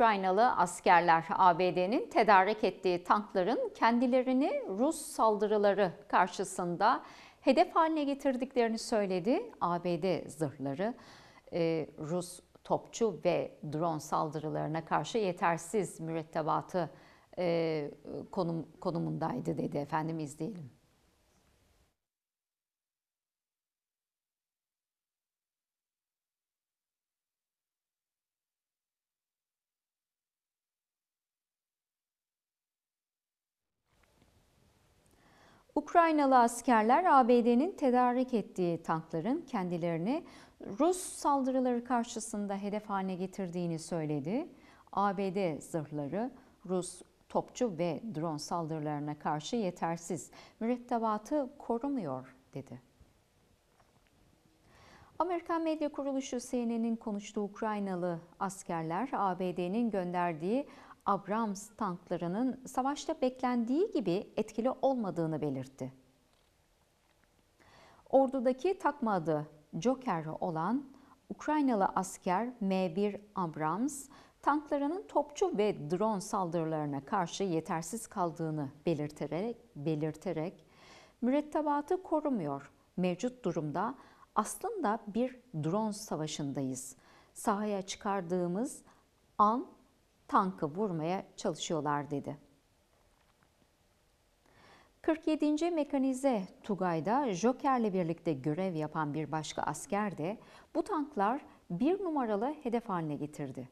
Ukraynalı askerler ABD'nin tedarik ettiği tankların kendilerini Rus saldırıları karşısında hedef haline getirdiklerini söyledi. ABD zırhları e, Rus topçu ve drone saldırılarına karşı yetersiz mürettebatı e, konum, konumundaydı dedi efendim izleyelim. Ukraynalı askerler ABD'nin tedarik ettiği tankların kendilerini Rus saldırıları karşısında hedef haline getirdiğini söyledi. ABD zırhları Rus topçu ve drone saldırılarına karşı yetersiz, mürettebatı korumuyor dedi. Amerikan medya kuruluşu CNN'in konuştuğu Ukraynalı askerler ABD'nin gönderdiği Abrams tanklarının savaşta beklendiği gibi etkili olmadığını belirtti. Ordudaki takma adı Joker olan Ukraynalı asker M1 Abrams tanklarının topçu ve drone saldırılarına karşı yetersiz kaldığını belirterek, belirterek mürettebatı korumuyor. Mevcut durumda aslında bir drone savaşındayız. Sahaya çıkardığımız an tankı vurmaya çalışıyorlar dedi. 47. Mekanize Tugay'da Joker'le birlikte görev yapan bir başka asker de bu tanklar bir numaralı hedef haline getirdi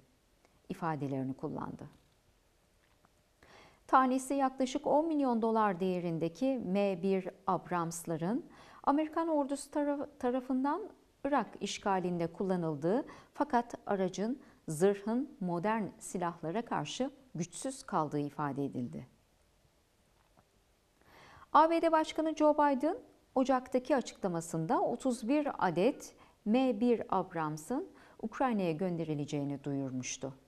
ifadelerini kullandı. Tanesi yaklaşık 10 milyon dolar değerindeki M1 Abrams'ların Amerikan ordusu tarafından Irak işgalinde kullanıldığı fakat aracın zırhın modern silahlara karşı güçsüz kaldığı ifade edildi. ABD Başkanı Joe Biden Ocak'taki açıklamasında 31 adet M1 Abrams'ın Ukrayna'ya gönderileceğini duyurmuştu.